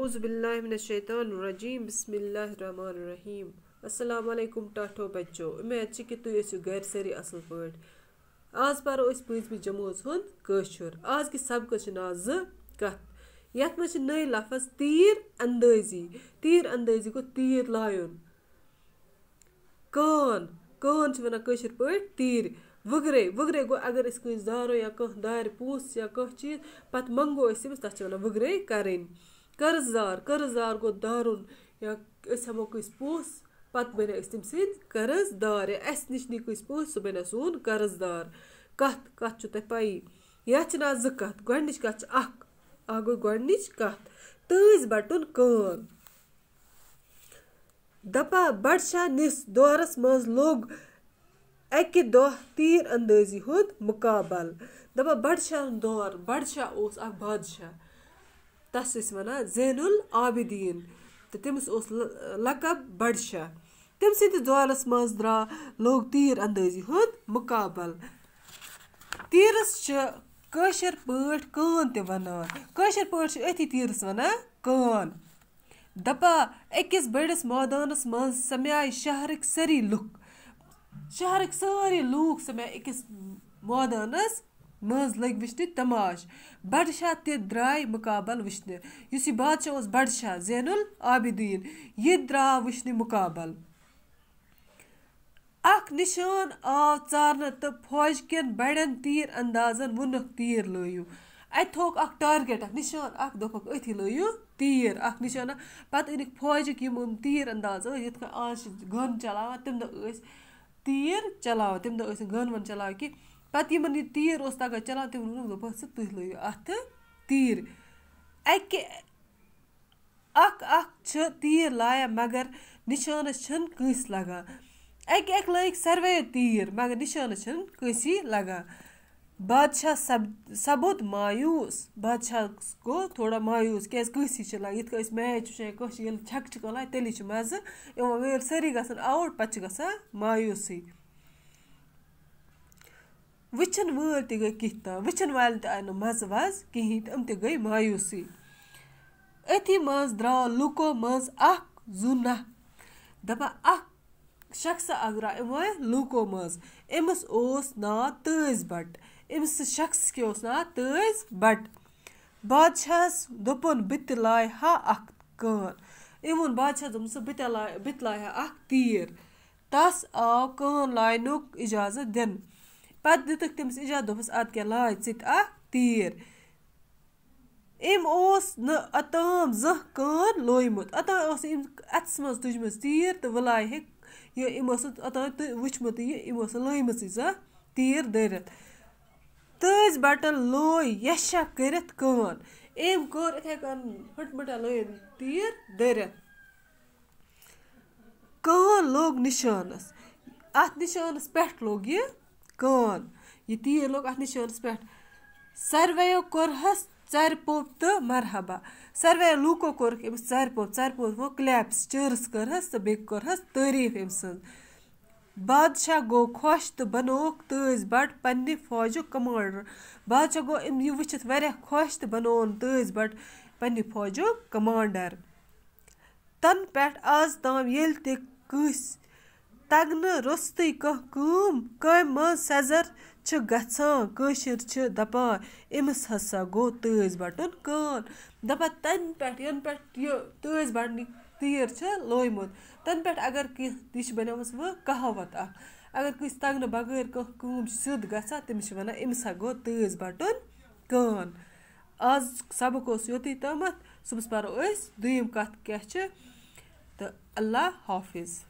आउज़बिल्लिनशैतरजीम बसमीम असलकुम टाठो बच्चो उमेद कि तुम गर सारी असल पे आज पो पंचम जमूज हूद आज किस सबकस ना जो कत ये नई लफज तीर अंदाजी तीर अंदाजी गो तीर लायन कान कान वन पे तीर वगरे वगरे गो अगर दारो या दार पूस या चीज पे मंगो तथा वन वगरे करें قرضدار قرضدار گوٚو دارُن یا أسۍ ہٮ۪مو کٲنٛسہِ پونٛسہٕ پَتہٕ بَنیٛو أسۍ تٔمۍ سٕنٛدۍ قرضدار یا اَسہِ نِش نی کٲنٛسہِ پونٛسہٕ سُہ بَنیٛو سون قرضدار کَتھ کَتھ چھُو تۄہہِ پَیی یَتھ چھِنہٕ آز زٕ کَتھ گۄڈنِچ کَتھ چھِ اَکھ اَکھ گوٚو گۄڈنِچ کَتھ تٲزۍ بَٹُن کٲم دَپا بَڈشاہ نِس دورَس منٛز لوٚگ اَکہِ دۄہ تیٖر اَندٲزی ہُنٛد مُقابل دَپان بَڈشاہَن دور بَڈشاہ اوس اَکھ بادشاہ تَس ٲسۍ وَنان زین العابدیٖن تہٕ تٔمِس اوس لقب بَڈشاہ تٔمۍ سٕنٛدِس دورَس منٛز درٛاو لوٚگ تیٖر اَندٲزی ہُنٛد مُقابل تیٖرَس چھِ کٲشِر پٲٹھۍ کٲن تہِ وَنان کٲشِر پٲٹھۍ چھِ أتھی تیٖرَس وَنان کٲن دَپان أکِس بٔڑِس مٲدانَس منٛز سَمیٛاے شہرٕکۍ سٲری لُکھ شہرٕکۍ سٲری لوٗکھ سَمیٛاے أکِس مٲدانَس मज लग वुचन तमाश बडशाह ते द्राय मुकाबल वुचन इस बादशाह बडशाह जैनुल आबिदीन यह द्रा वुचन मुकाबल अख निशान आव चार तो फौज कन बड़न तीर अंदाजन वुनक तीर लयू अत टारगेट निशान अख दोख अथि लयू तीर अख निशान पत फौज तीर अंदाज ये आज गन चलावान तम दह तीर चलावान तम गन वन चलावान कि پَتہٕ یِمَن یہِ تیٖر اوس تَگان چَلان تِمَن ووٚنُکھ دوٚپُکھ ژٕ تُہۍ لٲیِو اَتھٕ تیٖر اَکہِ اَکھ اَکھ چھِ تیٖر لایان مگر نِشانَس چھِنہٕ کٲنٛسہِ لَگان اَکہِ اَکہِ لٲگۍ ساروٕے تیٖر مگر نِشانَس چھِنہٕ کٲنٛسی لَگان بادشاہ سَب سَپُد مایوٗس بادشاہَس گوٚو تھوڑا مایوٗس کیٛازِ کٲنٛسی چھِ لَگان یِتھ کٔنۍ أسۍ میچ چھِ وٕچھان کٲنٛسہِ ییٚلہِ چھَکہٕ چھِ کَران تیٚلی چھِ مَزٕ یِوان ییٚلہِ سٲری گژھن آوُٹ پَتہٕ چھِ گژھان مایوٗسٕے وٕچھَن وٲلۍ تہِ گٔے کِتھ تام وٕچھَن والٮ۪ن تہِ آے نہٕ مَزٕ وَزٕ کِہیٖنۍ تہٕ یِم تہِ گٔے مایوٗسٕے أتھی منٛز درٛاو لُکو منٛز اَکھ زُنا دَپان اَکھ شخصہٕ اَکھ درٛاو یِموے لوٗکو منٛز أمِس اوس ناو تٲج بَٹ أمِس شخص کہِ اوس ناو تٲج بَٹ بادشاہَس دوٚپُن بہٕ تہِ لایہِ ہا اَکھ کٲن أمۍ ووٚن بادشاہَس دوٚپمَس بہٕ تہِ لایہِ بہٕ تہِ لایہِ ہا اَکھ تیٖر تَس آو کٲن لاینُک اِجازت دِنہٕ پَتہٕ دِتُکھ تٔمِس اِجازت دوٚپُس اَدٕ کیٛاہ لاج ژٕ تہِ اَکھ تیٖر أمۍ اوس نہٕ اوٚتام زانٛہہ کان لویمُت اوٚتام اوس نہٕ أمۍ اَتھَس منٛز تُجمٕژ تیٖر تہٕ وٕ لایہِ ہے یہِ أمۍ ٲس نہٕ اوٚتام تہٕ وٕچھمُت یہِ أمۍ ٲس نہٕ لٲیمٕژٕے زانٛہہ تیٖر دٔرِتھ تٔزۍ بَٹَن لوے یَشا کٔرِتھ کٲن أمۍ کوٚر یِتھَے کٔنۍ ۂٹ مٔٹا لٲیِن تیٖر دٔرِتھ کٲن لوٚگ نِشانَس اَتھ نِشانَس پٮ۪ٹھ لوٚگ یہِ کٲن یہِ تیٖر لوٚگ اَتھ نِشٲنَس پٮ۪ٹھ سارویو کوٚرہَس ژَرِ پوٚپ تہٕ مرحبا سارویو لوٗکو کوٚرُکھ أمِس ژَرِ پوٚپ ژَرِ پوٚپ گوٚو کٕلیپٕس چٲرٕس کٔرہَس تہٕ بیٚیہِ کوٚرہَس تعٲریٖف أمۍ سٕنٛز بادشاہ گوٚو خۄش تہٕ بَنووُکھ تٲج بَٹ پنٛنہِ فوجُک کَمانڈَر بادشاہ گوٚو أمۍ یہِ وٕچھِتھ واریاہ خۄش تہٕ بَنووُن تٲج بَٹ پنٛنہِ فوجُک کَمانڈَر تَنہٕ پٮ۪ٹھ آز تام ییٚلہِ تہِ کٲنٛسہِ تگنہٕ روٚستٕے کانٛہہ کٲم کامہِ منٛز سیٚزَر چھِ گژھان کٲشِر چھِ دَپان أمِس ہَسا گوٚو تٲج بَٹُن کٲن دَپان تَنہٕ پٮ۪ٹھ یَنہٕ پٮ۪ٹھ یہِ تٲج بَٹنٕکۍ تیٖر چھِ لویمُت تَنہٕ پٮ۪ٹھ اگر کینٛہہ یہِ چھِ بَنیمٕژ وٕ کَہاوَت اَکھ اگر کٲنٛسہِ تَگنہٕ بغٲر کانٛہہ کٲم چھِ سیوٚد گژھان تٔمِس چھِ وَنان أمِس ہا گوٚو تٲج بَٹُن کٲن آز سبق اوس یوٚتُے تامَتھ صُبحَس پَرو أسۍ دوٚیِم کَتھ کیٛاہ چھِ تہٕ اللہ حافِظ